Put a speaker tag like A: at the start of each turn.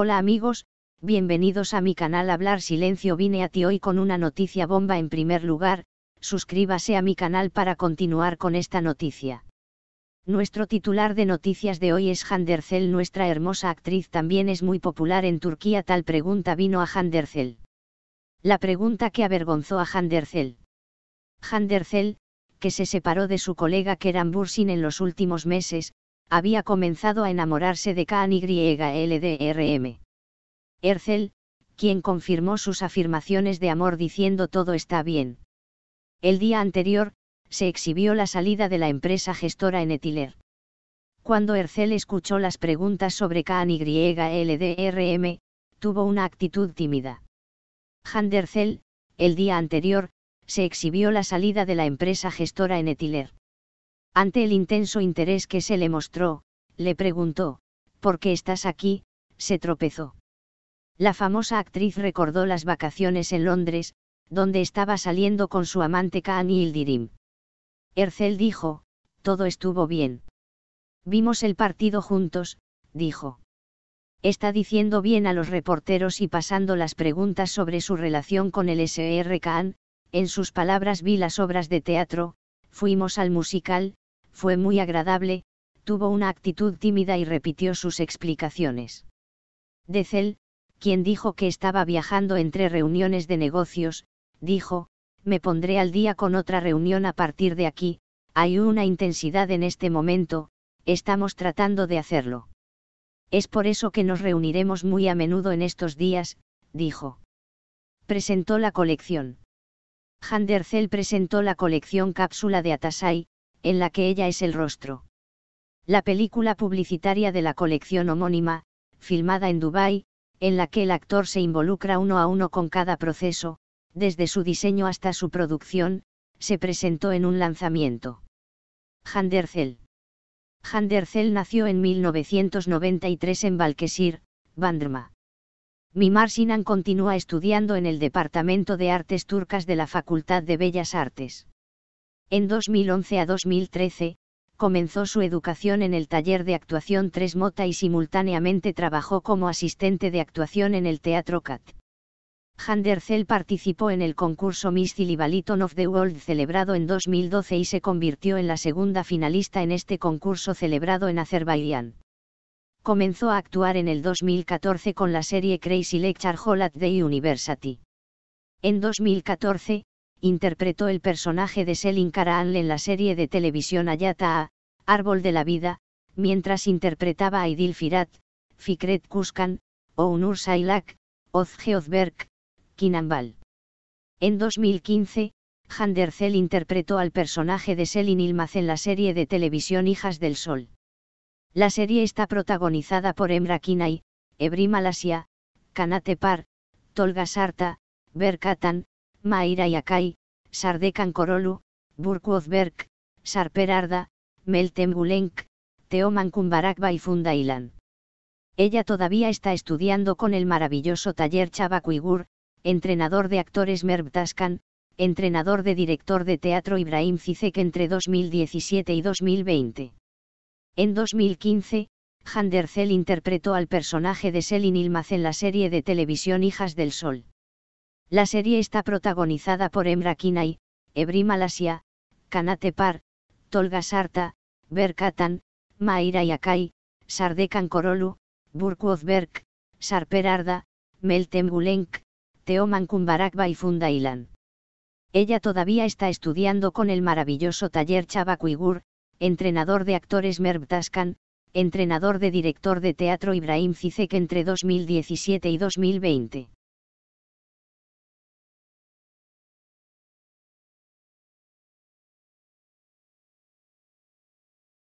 A: Hola amigos, bienvenidos a mi canal Hablar Silencio vine a ti hoy con una noticia bomba en primer lugar, suscríbase a mi canal para continuar con esta noticia. Nuestro titular de noticias de hoy es Handercel nuestra hermosa actriz también es muy popular en Turquía tal pregunta vino a Handercel. La pregunta que avergonzó a Handercel. Handercel, que se separó de su colega Kerem Bursin en los últimos meses, había comenzado a enamorarse de Khan LDRM. Ercel, quien confirmó sus afirmaciones de amor diciendo todo está bien. El día anterior, se exhibió la salida de la empresa gestora en Etiler. Cuando Ercel escuchó las preguntas sobre Khan LDRM, tuvo una actitud tímida. Handercel, el día anterior, se exhibió la salida de la empresa gestora en Etiler. Ante el intenso interés que se le mostró, le preguntó, ¿por qué estás aquí? se tropezó. La famosa actriz recordó las vacaciones en Londres, donde estaba saliendo con su amante y Ildirim. Ercel dijo, todo estuvo bien. Vimos el partido juntos, dijo. Está diciendo bien a los reporteros y pasando las preguntas sobre su relación con el SR Khan, en sus palabras vi las obras de teatro, Fuimos al musical, fue muy agradable, tuvo una actitud tímida y repitió sus explicaciones. Decel, quien dijo que estaba viajando entre reuniones de negocios, dijo, me pondré al día con otra reunión a partir de aquí, hay una intensidad en este momento, estamos tratando de hacerlo. Es por eso que nos reuniremos muy a menudo en estos días, dijo. Presentó la colección. Handercel presentó la colección Cápsula de Atasai, en la que ella es el rostro. La película publicitaria de la colección homónima, filmada en Dubái, en la que el actor se involucra uno a uno con cada proceso, desde su diseño hasta su producción, se presentó en un lanzamiento. Handercel. Handercel nació en 1993 en Balkesir, Bandrma. Mimar Sinan continúa estudiando en el Departamento de Artes Turcas de la Facultad de Bellas Artes. En 2011 a 2013, comenzó su educación en el taller de actuación Tres Mota y simultáneamente trabajó como asistente de actuación en el Teatro CAT. Handercel participó en el concurso Miss Cilibaliton of the World celebrado en 2012 y se convirtió en la segunda finalista en este concurso celebrado en Azerbaiyán comenzó a actuar en el 2014 con la serie Crazy Lecture Hall at the University. En 2014, interpretó el personaje de Selin Karaanl en la serie de televisión Ayata A, Árbol de la Vida, mientras interpretaba a Idil Firat, Fikret Kuskan, Ounur Sailak, Ozge Ozberg, Kinambal. En 2015, Handercel interpretó al personaje de Selin Ilmaz en la serie de televisión Hijas del Sol. La serie está protagonizada por Emra Kinai, Ebri Malasia, Kanate Par, Tolga Sarta, Berkatan, Maira Yakai, Sardekan Korolu, Burku Berk, Sarper Arda, Meltem Gulenk, Teoman Kumbarakba y Funda Ella todavía está estudiando con el maravilloso taller Chabak Kuigur, entrenador de actores Merb Taskan, entrenador de director de teatro Ibrahim Zizek entre 2017 y 2020. En 2015, Handercel interpretó al personaje de Selin Ilmaz en la serie de televisión Hijas del Sol. La serie está protagonizada por Emra Kinay, Ebri Malasia, Kanate Par, Tolga Sarta, Berkatan, Maira Yakai, Sardekan Korolu, Burku Ozberk, Sarper Arda, Meltem Gulenk, Teoman Kumbarakba y Fundailan. Ella todavía está estudiando con el maravilloso taller Chabak entrenador de actores Merv Taskan, entrenador de director de teatro Ibrahim Zizek entre 2017 y 2020.